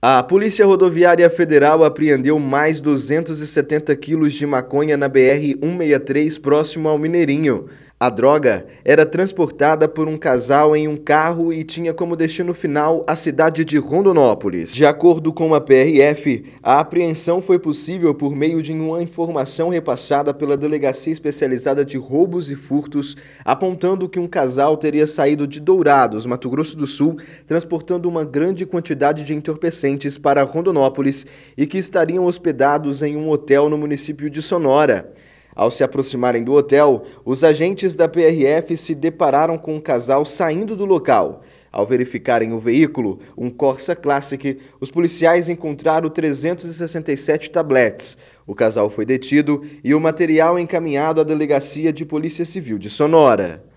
A Polícia Rodoviária Federal apreendeu mais 270 quilos de maconha na BR-163, próximo ao Mineirinho. A droga era transportada por um casal em um carro e tinha como destino final a cidade de Rondonópolis. De acordo com a PRF, a apreensão foi possível por meio de uma informação repassada pela Delegacia Especializada de Roubos e Furtos, apontando que um casal teria saído de Dourados, Mato Grosso do Sul, transportando uma grande quantidade de entorpecentes para Rondonópolis e que estariam hospedados em um hotel no município de Sonora. Ao se aproximarem do hotel, os agentes da PRF se depararam com um casal saindo do local. Ao verificarem o veículo, um Corsa Classic, os policiais encontraram 367 tablets. O casal foi detido e o material encaminhado à Delegacia de Polícia Civil de Sonora.